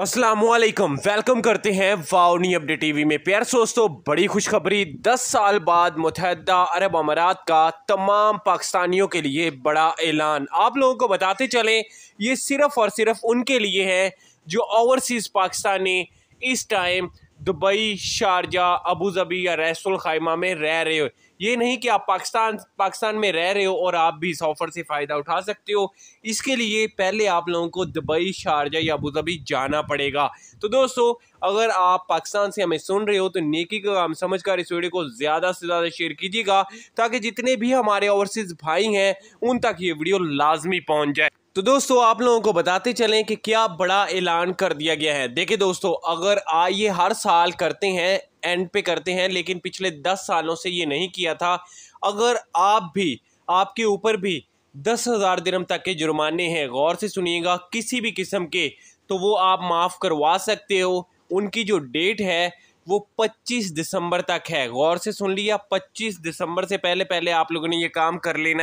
असलकम वेलकम करते हैं वाउनी अपडेट टीवी में प्यार दोस्तों बड़ी खुशखबरी 10 साल बाद मुतहदा अरब अमारात का तमाम पाकिस्तानियों के लिए बड़ा ऐलान आप लोगों को बताते चलें ये सिर्फ़ और सिर्फ उनके लिए है जो ओवरसीज़ पाकिस्तानी इस टाइम दुबई शारजा अबू जबी या रैसुल खैमा में रह रहे हो ये नहीं कि आप पाकिस्तान पाकिस्तान में रह रहे हो और आप भी इस ऑफ़र से फ़ायदा उठा सकते हो इसके लिए पहले आप लोगों को दुबई शारजा या अबू जबी जाना पड़ेगा तो दोस्तों अगर आप पाकिस्तान से हमें सुन रहे हो तो नेकी का काम समझ कर इस वीडियो को ज़्यादा से ज़्यादा शेयर कीजिएगा ताकि जितने भी हमारे ओवरसीज़ भाई हैं उन तक ये वीडियो लाजमी पहुँच जाए तो दोस्तों आप लोगों को बताते चलें कि क्या बड़ा ऐलान कर दिया गया है देखिए दोस्तों अगर आ ये हर साल करते हैं एंड पे करते हैं लेकिन पिछले दस सालों से ये नहीं किया था अगर आप भी आपके ऊपर भी दस हज़ार दिनम तक के जुर्माने हैं गौर से सुनिएगा किसी भी किस्म के तो वो आप माफ़ करवा सकते हो उनकी जो डेट है वो 25 दिसंबर तक है गौर से सुन लिया 25 दिसंबर से पहले पहले आप लोगों ने ये काम कर लेना है